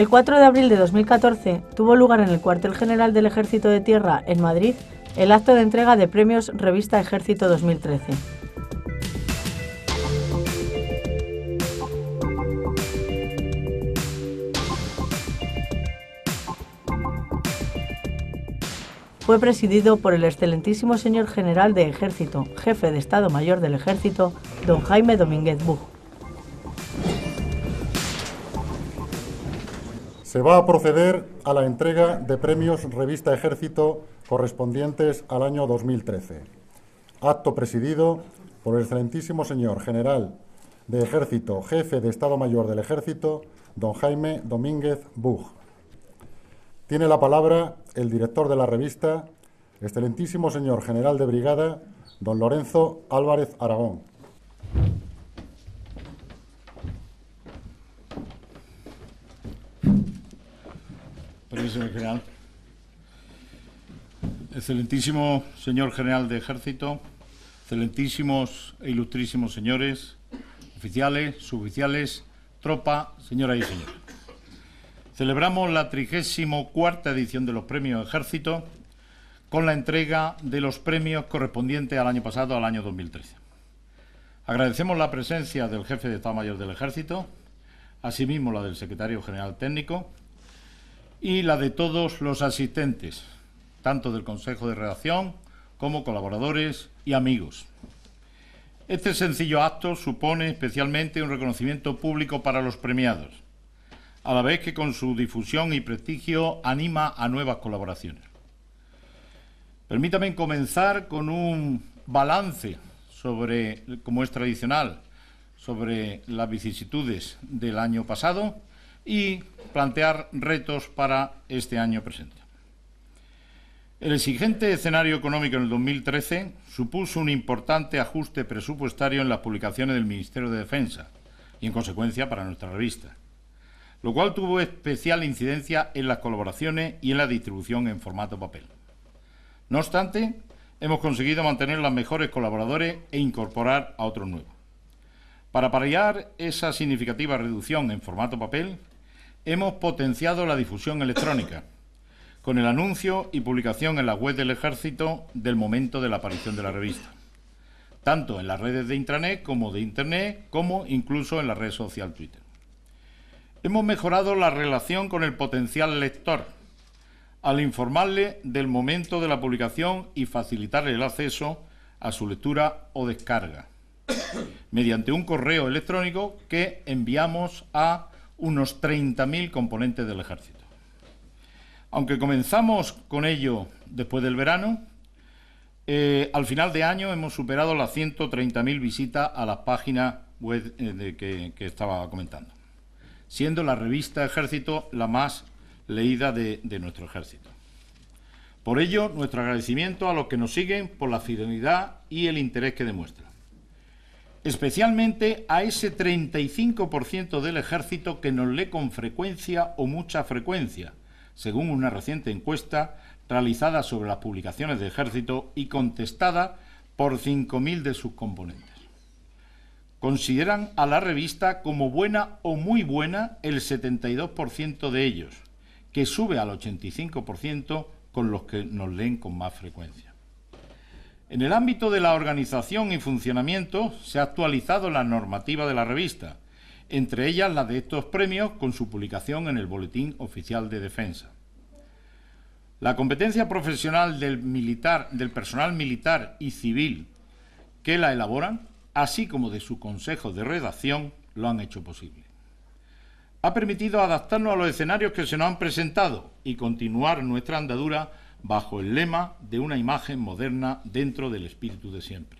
El 4 de abril de 2014 tuvo lugar en el cuartel general del Ejército de Tierra, en Madrid, el acto de entrega de premios Revista Ejército 2013. fue presidido por el excelentísimo señor general de Ejército, jefe de Estado Mayor del Ejército, don Jaime Domínguez Bug. Se va a proceder a la entrega de premios Revista Ejército correspondientes al año 2013. Acto presidido por el excelentísimo señor general de Ejército, jefe de Estado Mayor del Ejército, don Jaime Domínguez Bug. Tiene la palabra el director de la revista, excelentísimo señor general de brigada, don Lorenzo Álvarez Aragón. señor general. Excelentísimo señor general de Ejército, excelentísimos e ilustrísimos señores, oficiales, suboficiales, tropa, señora y señores. Celebramos la 34 edición de los premios Ejército con la entrega de los premios correspondientes al año pasado, al año 2013. Agradecemos la presencia del jefe de Estado Mayor del Ejército, asimismo la del secretario general técnico, y la de todos los asistentes, tanto del Consejo de Redacción como colaboradores y amigos. Este sencillo acto supone especialmente un reconocimiento público para los premiados, a la vez que con su difusión y prestigio anima a nuevas colaboraciones. Permítame comenzar con un balance sobre, como es tradicional, sobre las vicisitudes del año pasado y plantear retos para este año presente. El exigente escenario económico en el 2013 supuso un importante ajuste presupuestario en las publicaciones del Ministerio de Defensa y, en consecuencia, para nuestra revista, lo cual tuvo especial incidencia en las colaboraciones y en la distribución en formato papel. No obstante, hemos conseguido mantener los mejores colaboradores e incorporar a otros nuevos. Para paliar esa significativa reducción en formato papel, hemos potenciado la difusión electrónica con el anuncio y publicación en la web del Ejército del momento de la aparición de la revista, tanto en las redes de intranet como de internet, como incluso en la red social Twitter. Hemos mejorado la relación con el potencial lector al informarle del momento de la publicación y facilitarle el acceso a su lectura o descarga mediante un correo electrónico que enviamos a unos 30.000 componentes del ejército. Aunque comenzamos con ello después del verano, eh, al final de año hemos superado las 130.000 visitas a las páginas web eh, que, estaba comentando, siendo la revista Ejército la más leída de nuestro ejército. Por ello, nuestro agradecimiento a los que nos siguen por la fidelidad y el interés que demuestran especialmente a ese 35% del ejército que nos lee con frecuencia o mucha frecuencia, según una reciente encuesta realizada sobre las publicaciones de ejército y contestada por 5.000 de sus componentes. Consideran a la revista como buena o muy buena el 72% de ellos, que sube al 85% con los que nos leen con más frecuencia. En el ámbito de la organización y funcionamiento se ha actualizado la normativa de la revista, entre ellas la de estos premios con su publicación en el Boletín Oficial de Defensa. La competencia profesional del, militar, del personal militar y civil que la elaboran, así como de su consejo de redacción, lo han hecho posible. Ha permitido adaptarnos a los escenarios que se nos han presentado y continuar nuestra andadura bajo el lema de una imagen moderna dentro del espíritu de siempre.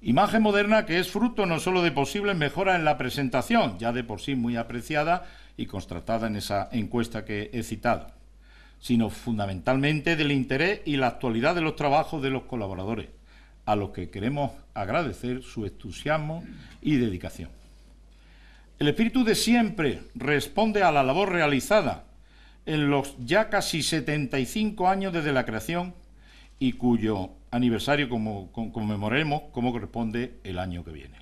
Imagen moderna que es fruto no sólo de posibles mejoras en la presentación, ya de por sí muy apreciada y constatada en esa encuesta que he citado, sino fundamentalmente del interés y la actualidad de los trabajos de los colaboradores, a los que queremos agradecer su entusiasmo y dedicación. El espíritu de siempre responde a la labor realizada en los ya casi 75 años desde la creación y cuyo aniversario como, como corresponde el año que viene.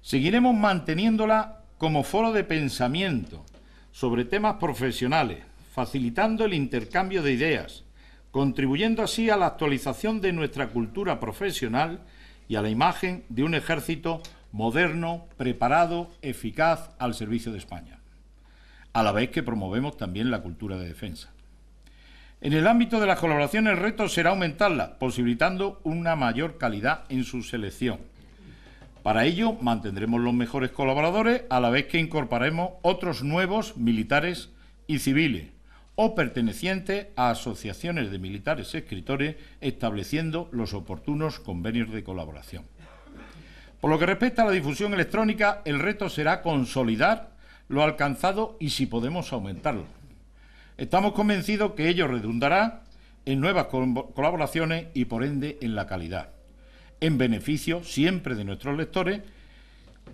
Seguiremos manteniéndola como foro de pensamiento sobre temas profesionales, facilitando el intercambio de ideas, contribuyendo así a la actualización de nuestra cultura profesional y a la imagen de un ejército moderno, preparado, eficaz al servicio de España a la vez que promovemos también la cultura de defensa. En el ámbito de las colaboraciones, el reto será aumentarla, posibilitando una mayor calidad en su selección. Para ello, mantendremos los mejores colaboradores, a la vez que incorporaremos otros nuevos militares y civiles, o pertenecientes a asociaciones de militares escritores, estableciendo los oportunos convenios de colaboración. Por lo que respecta a la difusión electrónica, el reto será consolidar lo alcanzado y si podemos aumentarlo. Estamos convencidos que ello redundará en nuevas colaboraciones y por ende en la calidad, en beneficio siempre de nuestros lectores,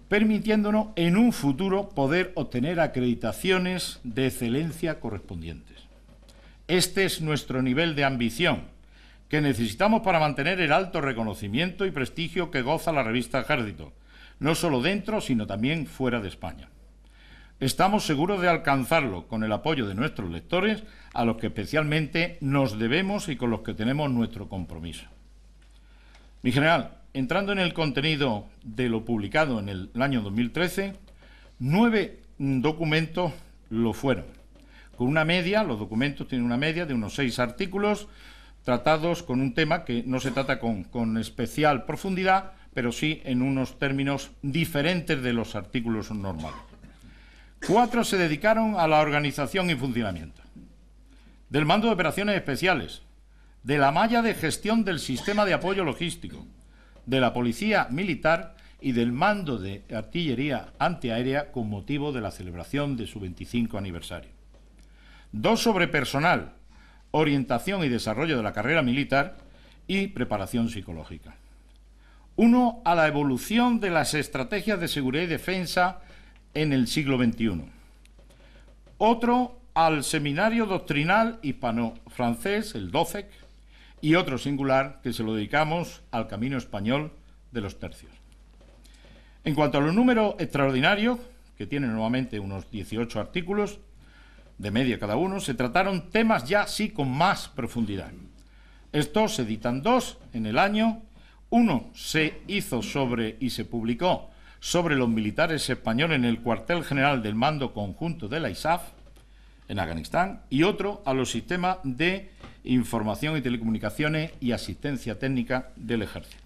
permitiéndonos en un futuro poder obtener acreditaciones de excelencia correspondientes. Este es nuestro nivel de ambición que necesitamos para mantener el alto reconocimiento y prestigio que goza la revista Ejército, no solo dentro, sino también fuera de España. Estamos seguros de alcanzarlo con el apoyo de nuestros lectores, a los que especialmente nos debemos y con los que tenemos nuestro compromiso. Mi general, entrando en el contenido de lo publicado en el, año 2013, nueve documentos lo fueron. Con una media, los documentos tienen una media de unos seis artículos tratados con un tema que no se trata con especial profundidad, pero sí en unos términos diferentes de los artículos normales. Cuatro se dedicaron a la organización y funcionamiento del mando de operaciones especiales, de la malla de gestión del sistema de apoyo logístico, de la policía militar y del mando de artillería antiaérea con motivo de la celebración de su 25 aniversario. Dos sobre personal, orientación y desarrollo de la carrera militar y preparación psicológica. Uno a la evolución de las estrategias de seguridad y defensa en el siglo XXI. Otro al Seminario Doctrinal Hispano-Francés, el DOCEC, y otro singular que se lo dedicamos al Camino Español de los Tercios. En cuanto a los números extraordinarios, que tienen nuevamente unos 18 artículos, de media cada uno, se trataron temas ya sí con más profundidad. Estos se editan dos en el año. Uno se hizo sobre y se publicó sobre los militares españoles en el cuartel general del mando conjunto de la ISAF en Afganistán y otro a los sistemas de información y telecomunicaciones y asistencia técnica del ejército.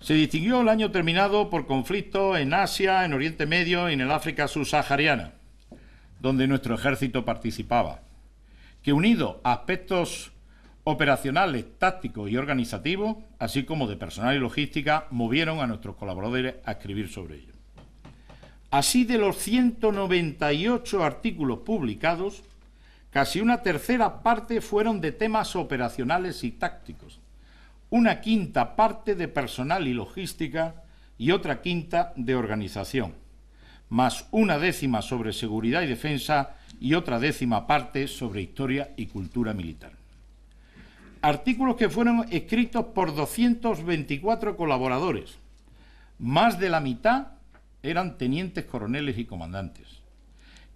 Se distinguió el año terminado por conflictos en Asia, en Oriente Medio y en el África subsahariana, donde nuestro ejército participaba, que unido a aspectos operacionales, tácticos y organizativos, así como de personal y logística, movieron a nuestros colaboradores a escribir sobre ello. Así de los 198 artículos publicados, casi una tercera parte fueron de temas operacionales y tácticos, una quinta parte de personal y logística y otra quinta de organización, más una décima sobre seguridad y defensa y otra décima parte sobre historia y cultura militar artículos que fueron escritos por 224 colaboradores. Más de la mitad eran tenientes coroneles y comandantes.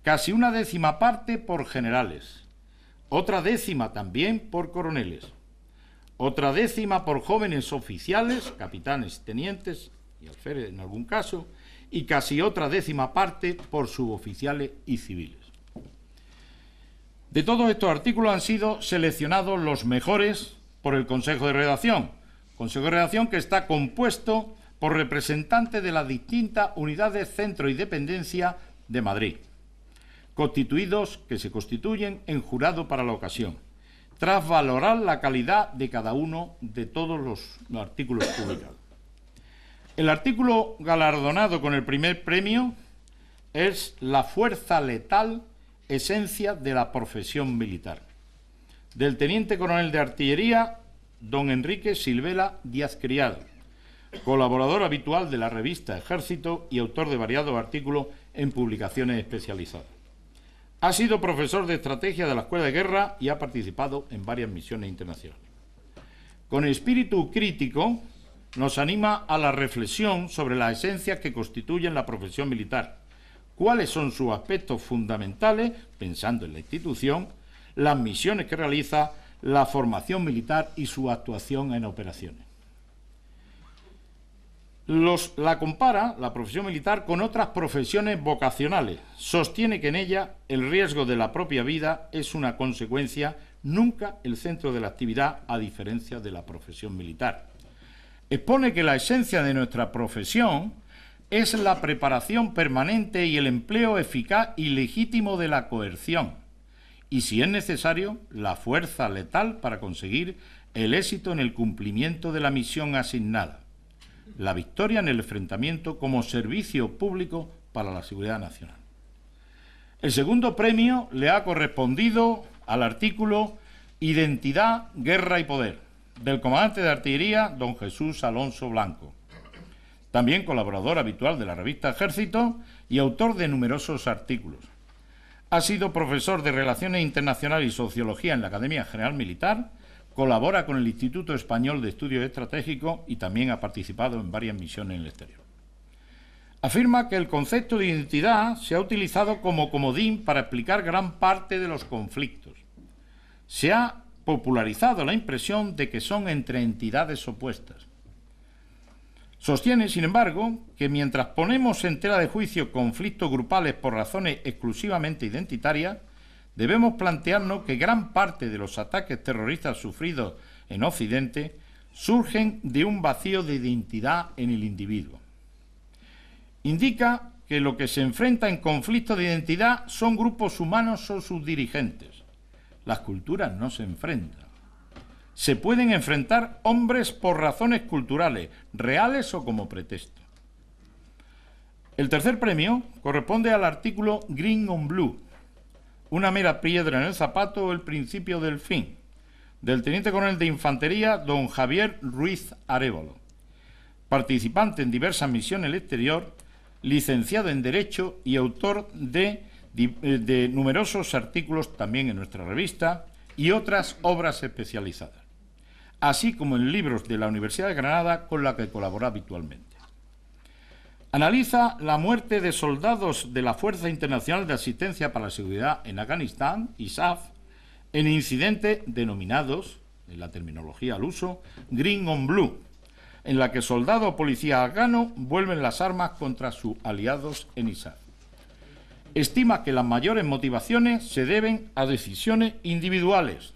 Casi una décima parte por generales. Otra décima también por coroneles. Otra décima por jóvenes oficiales, capitanes, tenientes y alférez en algún caso. Y casi otra décima parte por suboficiales y civiles. De todos estos artículos han sido seleccionados los mejores por el Consejo de Redacción. Consejo de Redacción que está compuesto por representantes de las distintas unidades, centro y dependencia de Madrid, constituidos que se constituyen en jurado para la ocasión, tras valorar la calidad de cada uno de todos los artículos publicados. El artículo galardonado con el primer premio es La fuerza letal esencia de la profesión militar. Del teniente coronel de artillería, don Enrique Silvela Díaz Criado, colaborador habitual de la revista Ejército y autor de variados artículos en publicaciones especializadas. Ha sido profesor de estrategia de la Escuela de Guerra y ha participado en varias misiones internacionales. Con espíritu crítico, nos anima a la reflexión sobre las esencias que constituyen la profesión militar cuáles son sus aspectos fundamentales, pensando en la institución, las misiones que realiza, la formación militar y su actuación en operaciones. la compara, la profesión militar, con otras profesiones vocacionales. Sostiene que en ella el riesgo de la propia vida es una consecuencia, nunca el centro de la actividad, a diferencia de la profesión militar. Expone que la esencia de nuestra profesión es la preparación permanente y el empleo eficaz y legítimo de la coerción, y si es necesario, la fuerza letal para conseguir el éxito en el cumplimiento de la misión asignada, la victoria en el enfrentamiento como servicio público para la seguridad nacional. El segundo premio le ha correspondido al artículo Identidad, Guerra y Poder del comandante de artillería, don Jesús Alonso Blanco también colaborador habitual de la revista Ejército y autor de numerosos artículos. Ha sido profesor de Relaciones Internacionales y Sociología en la Academia General Militar, colabora con el Instituto Español de Estudios Estratégicos y también ha participado en varias misiones en el exterior. Afirma que el concepto de identidad se ha utilizado como comodín para explicar gran parte de los conflictos. Se ha popularizado la impresión de que son entre entidades opuestas. Sostiene, sin embargo, que mientras ponemos en tela de juicio conflictos grupales por razones exclusivamente identitarias, debemos plantearnos que gran parte de los ataques terroristas sufridos en Occidente surgen de un vacío de identidad en el individuo. Indica que lo que se enfrenta en conflictos de identidad son grupos humanos o sus dirigentes. Las culturas no se enfrentan se pueden enfrentar hombres por razones culturales, reales o como pretexto. El tercer premio corresponde al artículo Green on Blue, una mera piedra en el zapato o el principio del fin, del teniente coronel de infantería don Javier Ruiz Arevalo, participante en diversas misiones en el exterior, licenciado en Derecho y autor eh, de numerosos artículos también en nuestra revista y otras obras especializadas así como en libros de la Universidad de Granada con la que colabora habitualmente. Analiza la muerte de soldados de la Fuerza Internacional de Asistencia para la Seguridad en Afganistán, ISAF, en incidentes denominados, en la terminología al uso, Green on Blue, en la que soldados o policías afgano vuelven las armas contra sus aliados en ISAF. Estima que las mayores motivaciones se deben a decisiones individuales,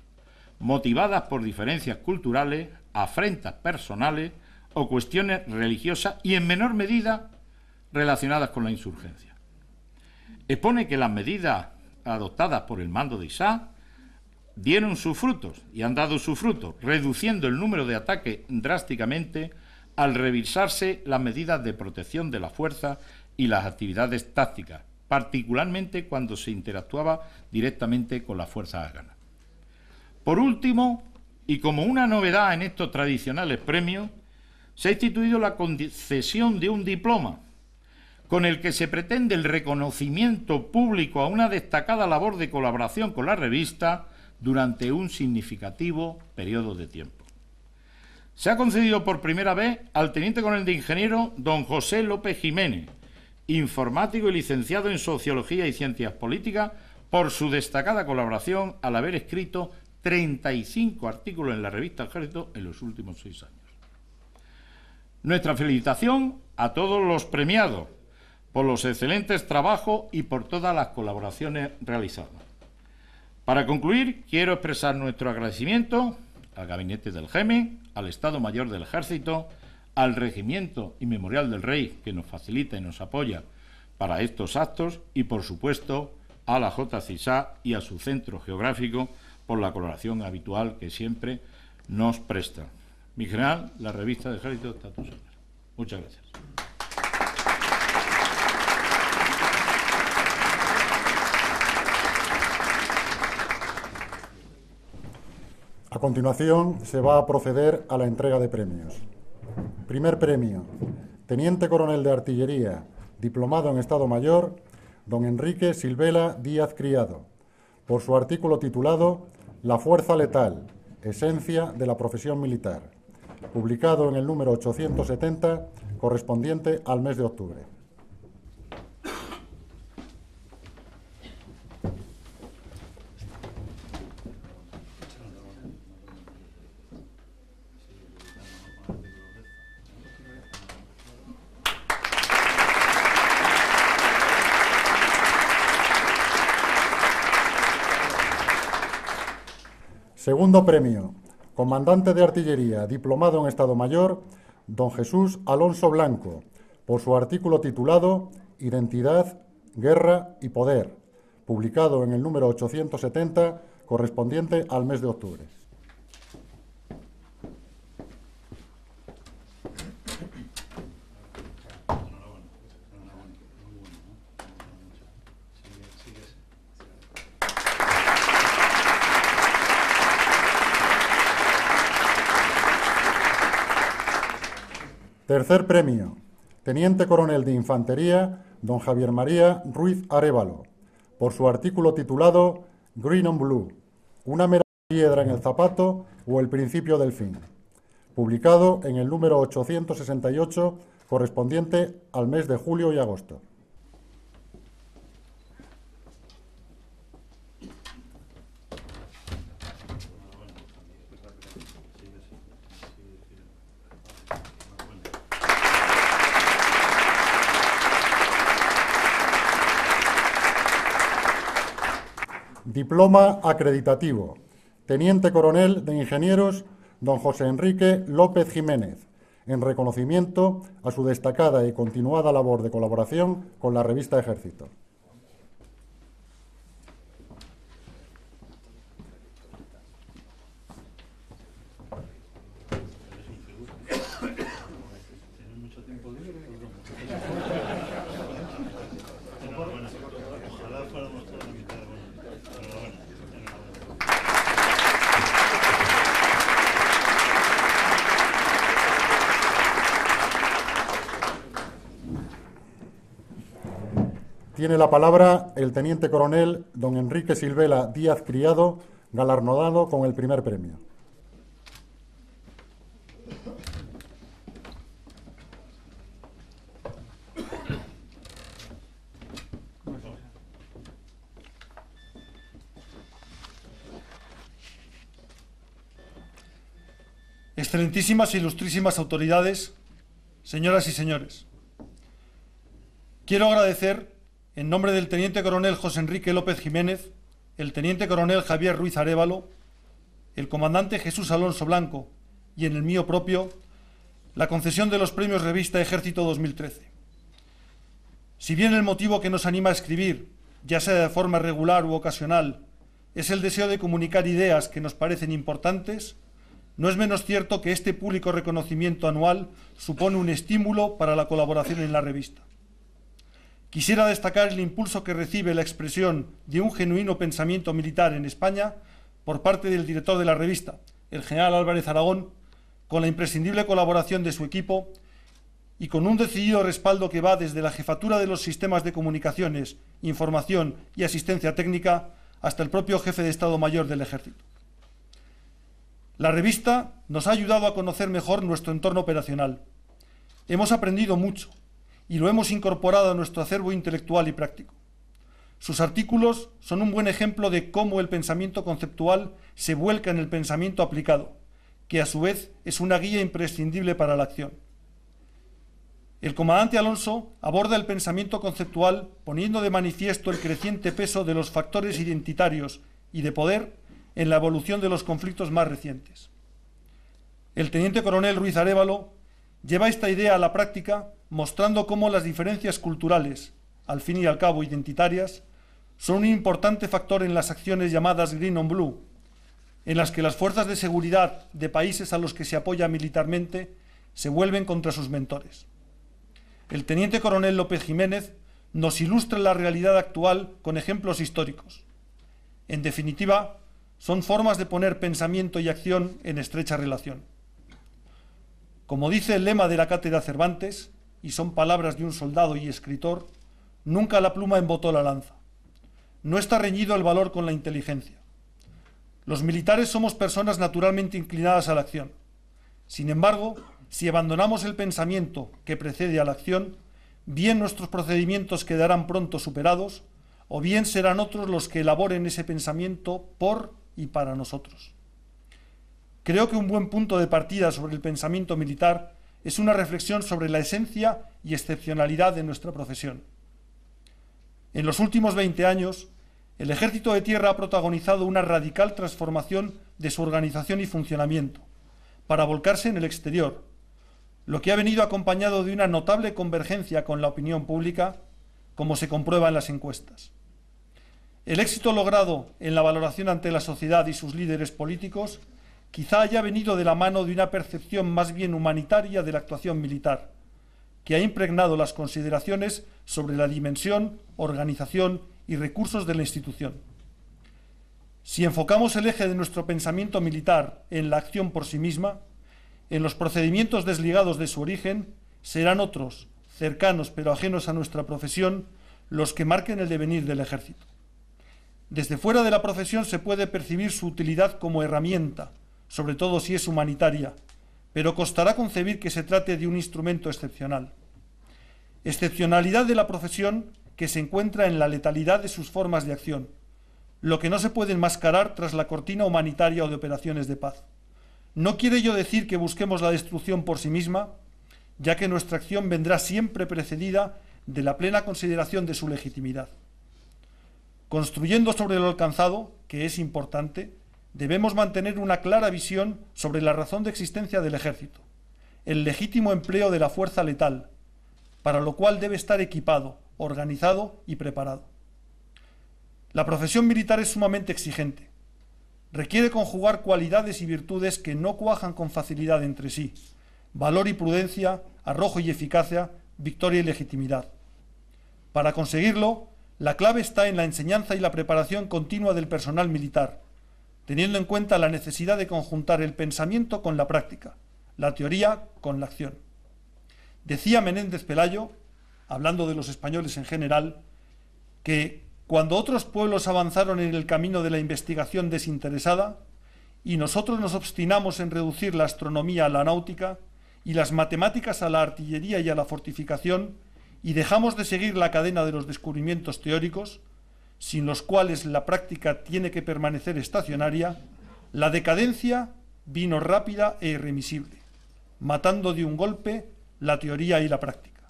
motivadas por diferencias culturales, afrentas personales o cuestiones religiosas y en menor medida relacionadas con la insurgencia. Expone que las medidas adoptadas por el mando de Isaac dieron sus frutos y han dado sus frutos, reduciendo el número de ataques drásticamente al revisarse las medidas de protección de la fuerza y las actividades tácticas, particularmente cuando se interactuaba directamente con las fuerzas afganas. Por último, y como una novedad en estos tradicionales premios, se ha instituido la concesión de un diploma con el que se pretende el reconocimiento público a una destacada labor de colaboración con la revista durante un significativo periodo de tiempo. Se ha concedido por primera vez al teniente coronel de ingeniero don José López Jiménez, informático y licenciado en sociología y ciencias políticas, por su destacada colaboración al haber escrito 35 artículos en la revista Ejército en los últimos seis años. Nuestra felicitación a todos los premiados por los excelentes trabajos y por todas las colaboraciones realizadas. Para concluir, quiero expresar nuestro agradecimiento al Gabinete del GEME, al Estado Mayor del Ejército, al Regimiento y Memorial del Rey que nos facilita y nos apoya para estos actos y, por supuesto, a la JCISA y a su centro geográfico por la coloración habitual que siempre nos presta. Mi general, la revista de ejército está Muchas gracias. A continuación se va a proceder a la entrega de premios. Primer premio, Teniente Coronel de Artillería, diplomado en Estado Mayor, don Enrique Silvela Díaz Criado, por su artículo titulado la fuerza letal, esencia de la profesión militar, publicado en el número 870, correspondiente al mes de octubre. Segundo premio, comandante de artillería, diplomado en Estado Mayor, don Jesús Alonso Blanco, por su artículo titulado Identidad, Guerra y Poder, publicado en el número 870, correspondiente al mes de octubre. Tercer premio, Teniente Coronel de Infantería, don Javier María Ruiz Arevalo, por su artículo titulado Green on Blue, una mera piedra en el zapato o el principio del fin, publicado en el número 868 correspondiente al mes de julio y agosto. Diploma acreditativo. Teniente Coronel de Ingenieros, don José Enrique López Jiménez, en reconocimiento a su destacada y continuada labor de colaboración con la revista Ejército. palabra el teniente coronel don Enrique Silvela Díaz Criado, galardonado con el primer premio. Excelentísimas e ilustrísimas autoridades, señoras y señores, quiero agradecer en nombre del teniente coronel José Enrique López Jiménez, el teniente coronel Javier Ruiz Arevalo, el comandante Jesús Alonso Blanco y en el mío propio, la concesión de los premios Revista Ejército 2013. Si bien el motivo que nos anima a escribir, ya sea de forma regular u ocasional, es el deseo de comunicar ideas que nos parecen importantes, no es menos cierto que este público reconocimiento anual supone un estímulo para la colaboración en la revista. Quisiera destacar el impulso que recibe la expresión de un genuino pensamiento militar en España por parte del director de la revista, el general Álvarez Aragón, con la imprescindible colaboración de su equipo y con un decidido respaldo que va desde la jefatura de los sistemas de comunicaciones, información y asistencia técnica hasta el propio jefe de Estado Mayor del Ejército. La revista nos ha ayudado a conocer mejor nuestro entorno operacional. Hemos aprendido mucho y lo hemos incorporado a nuestro acervo intelectual y práctico. Sus artículos son un buen ejemplo de cómo el pensamiento conceptual se vuelca en el pensamiento aplicado, que a su vez es una guía imprescindible para la acción. El comandante Alonso aborda el pensamiento conceptual poniendo de manifiesto el creciente peso de los factores identitarios y de poder en la evolución de los conflictos más recientes. El teniente coronel Ruiz Arevalo Lleva esta idea a la práctica mostrando cómo las diferencias culturales, al fin y al cabo identitarias, son un importante factor en las acciones llamadas Green on Blue, en las que las fuerzas de seguridad de países a los que se apoya militarmente se vuelven contra sus mentores. El teniente coronel López Jiménez nos ilustra la realidad actual con ejemplos históricos. En definitiva, son formas de poner pensamiento y acción en estrecha relación. Como dice el lema de la cátedra Cervantes, y son palabras de un soldado y escritor, nunca la pluma embotó la lanza. No está reñido el valor con la inteligencia. Los militares somos personas naturalmente inclinadas a la acción. Sin embargo, si abandonamos el pensamiento que precede a la acción, bien nuestros procedimientos quedarán pronto superados, o bien serán otros los que elaboren ese pensamiento por y para nosotros. Creo que un buen punto de partida sobre el pensamiento militar es una reflexión sobre la esencia y excepcionalidad de nuestra profesión. En los últimos 20 años, el Ejército de Tierra ha protagonizado una radical transformación de su organización y funcionamiento, para volcarse en el exterior, lo que ha venido acompañado de una notable convergencia con la opinión pública, como se comprueba en las encuestas. El éxito logrado en la valoración ante la sociedad y sus líderes políticos quizá haya venido de la mano de una percepción más bien humanitaria de la actuación militar, que ha impregnado las consideraciones sobre la dimensión, organización y recursos de la institución. Si enfocamos el eje de nuestro pensamiento militar en la acción por sí misma, en los procedimientos desligados de su origen, serán otros, cercanos pero ajenos a nuestra profesión, los que marquen el devenir del ejército. Desde fuera de la profesión se puede percibir su utilidad como herramienta, sobre todo si es humanitaria, pero costará concebir que se trate de un instrumento excepcional. Excepcionalidad de la profesión que se encuentra en la letalidad de sus formas de acción, lo que no se puede enmascarar tras la cortina humanitaria o de operaciones de paz. No quiere yo decir que busquemos la destrucción por sí misma, ya que nuestra acción vendrá siempre precedida de la plena consideración de su legitimidad. Construyendo sobre lo alcanzado, que es importante, debemos mantener una clara visión sobre la razón de existencia del ejército, el legítimo empleo de la fuerza letal, para lo cual debe estar equipado, organizado y preparado. La profesión militar es sumamente exigente. Requiere conjugar cualidades y virtudes que no cuajan con facilidad entre sí, valor y prudencia, arrojo y eficacia, victoria y legitimidad. Para conseguirlo, la clave está en la enseñanza y la preparación continua del personal militar, teniendo en cuenta la necesidad de conjuntar el pensamiento con la práctica, la teoría con la acción. Decía Menéndez Pelayo, hablando de los españoles en general, que cuando otros pueblos avanzaron en el camino de la investigación desinteresada y nosotros nos obstinamos en reducir la astronomía a la náutica y las matemáticas a la artillería y a la fortificación y dejamos de seguir la cadena de los descubrimientos teóricos, sin los cuales la práctica tiene que permanecer estacionaria, la decadencia vino rápida e irremisible, matando de un golpe la teoría y la práctica.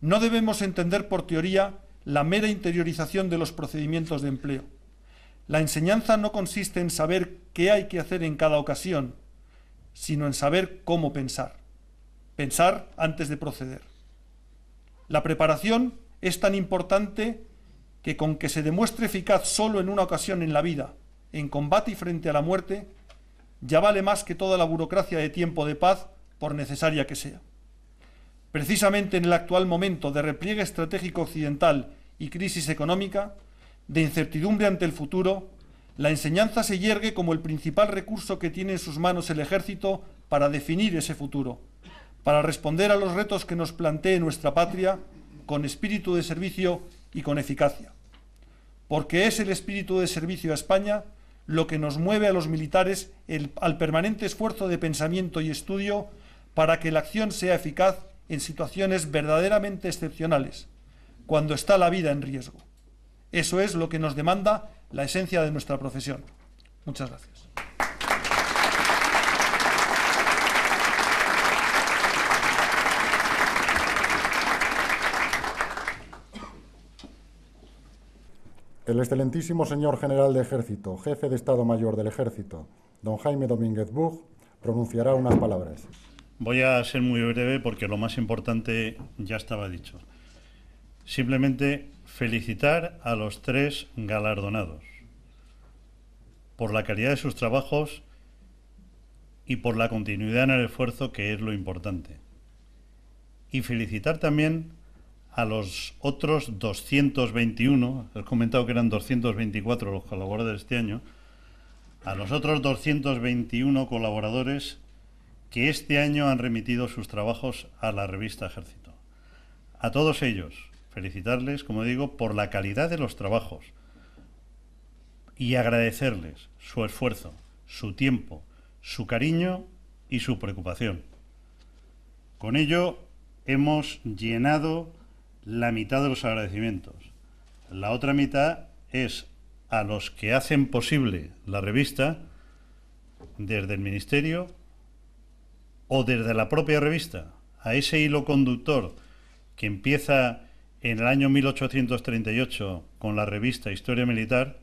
No debemos entender por teoría la mera interiorización de los procedimientos de empleo. La enseñanza no consiste en saber qué hay que hacer en cada ocasión, sino en saber cómo pensar. Pensar antes de proceder. La preparación es tan importante que con que se demuestre eficaz solo en una ocasión en la vida, en combate y frente a la muerte, ya vale más que toda la burocracia de tiempo de paz, por necesaria que sea. Precisamente en el actual momento de repliegue estratégico occidental y crisis económica, de incertidumbre ante el futuro, la enseñanza se yergue como el principal recurso que tiene en sus manos el ejército para definir ese futuro, para responder a los retos que nos plantee nuestra patria con espíritu de servicio y con eficacia porque es el espíritu de servicio a España lo que nos mueve a los militares al permanente esfuerzo de pensamiento y estudio para que la acción sea eficaz en situaciones verdaderamente excepcionales, cuando está la vida en riesgo. Eso es lo que nos demanda la esencia de nuestra profesión. Muchas gracias. el excelentísimo señor general de ejército, jefe de Estado Mayor del Ejército, don Jaime Domínguez Bug, pronunciará unas palabras. Voy a ser muy breve porque lo más importante ya estaba dicho. Simplemente felicitar a los tres galardonados por la calidad de sus trabajos y por la continuidad en el esfuerzo que es lo importante. Y felicitar también a los otros 221, he comentado que eran 224 los colaboradores de este año, a los otros 221 colaboradores que este año han remitido sus trabajos a la revista Ejército. A todos ellos, felicitarles, como digo, por la calidad de los trabajos y agradecerles su esfuerzo, su tiempo, su cariño y su preocupación. Con ello hemos llenado la mitad de los agradecimientos. La otra mitad es a los que hacen posible la revista desde el Ministerio o desde la propia revista, a ese hilo conductor que empieza en el año 1838 con la revista Historia Militar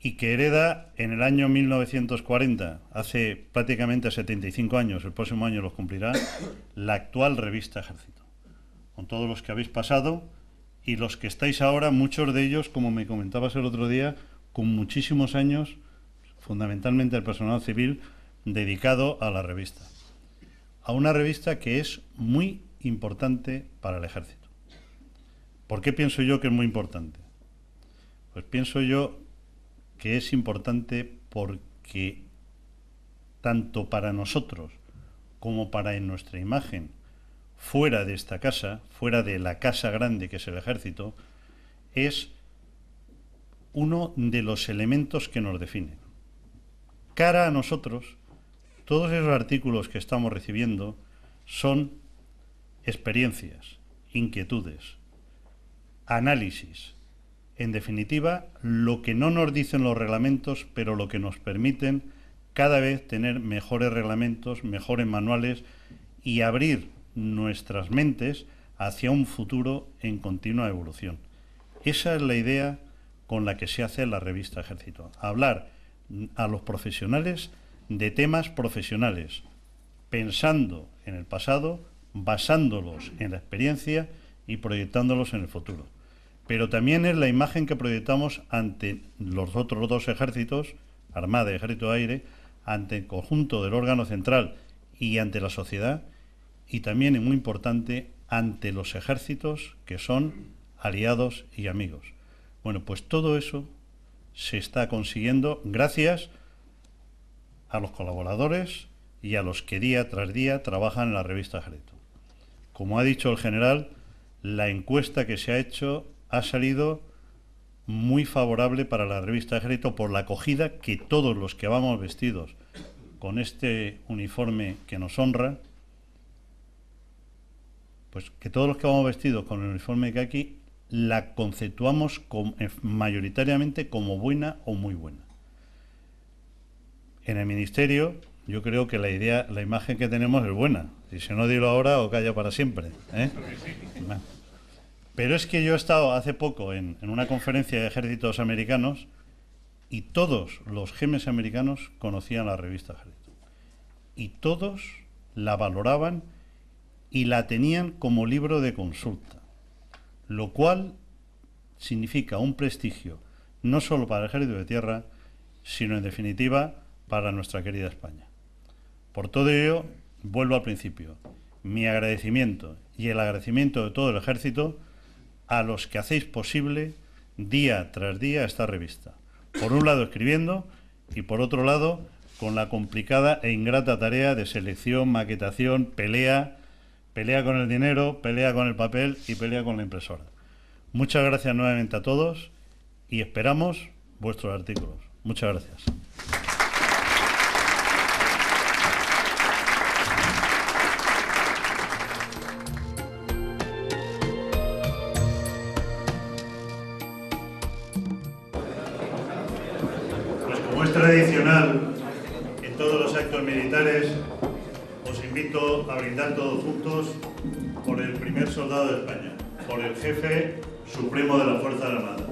y que hereda en el año 1940, hace prácticamente 75 años, el próximo año los cumplirá, la actual revista Ejército con todos los que habéis pasado y los que estáis ahora, muchos de ellos, como me comentabas el otro día, con muchísimos años, fundamentalmente el personal civil, dedicado a la revista. A una revista que es muy importante para el ejército. ¿Por qué pienso yo que es muy importante? Pues pienso yo que es importante porque tanto para nosotros como para en nuestra imagen fuera de esta casa, fuera de la casa grande que es el ejército, es uno de los elementos que nos definen. Cara a nosotros, todos esos artículos que estamos recibiendo son experiencias, inquietudes, análisis, en definitiva, lo que no nos dicen los reglamentos, pero lo que nos permiten cada vez tener mejores reglamentos, mejores manuales y abrir nuestras mentes hacia un futuro en continua evolución. Esa es la idea con la que se hace la revista Ejército. Hablar a los profesionales de temas profesionales, pensando en el pasado, basándolos en la experiencia y proyectándolos en el futuro. Pero también es la imagen que proyectamos ante los otros dos ejércitos, Armada y Ejército de Aire, ante el conjunto del órgano central y ante la sociedad, y también, es muy importante, ante los ejércitos que son aliados y amigos. Bueno, pues todo eso se está consiguiendo gracias a los colaboradores y a los que día tras día trabajan en la revista Jareto. Como ha dicho el general, la encuesta que se ha hecho ha salido muy favorable para la revista Ejército por la acogida que todos los que vamos vestidos con este uniforme que nos honra pues que todos los que vamos vestidos con el uniforme de Kaki la conceptuamos eh, mayoritariamente como buena o muy buena. En el ministerio, yo creo que la idea, la imagen que tenemos es buena. Si se no digo ahora o calla para siempre. ¿eh? Pero es que yo he estado hace poco en, en, una conferencia de ejércitos americanos y todos los gemes americanos conocían la revista Ejército. Y todos la valoraban y la tenían como libro de consulta, lo cual significa un prestigio no solo para el ejército de tierra, sino en definitiva para nuestra querida España. Por todo ello, vuelvo al principio, mi agradecimiento y el agradecimiento de todo el ejército a los que hacéis posible día tras día esta revista. Por un lado escribiendo y por otro lado con la complicada e ingrata tarea de selección, maquetación, pelea, Pelea con el dinero, pelea con el papel y pelea con la impresora. Muchas gracias nuevamente a todos y esperamos vuestros artículos. Muchas gracias. a brindar todos juntos por el primer soldado de España, por el jefe supremo de la Fuerza Armada,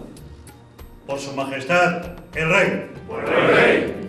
por su majestad, el rey. Por el rey.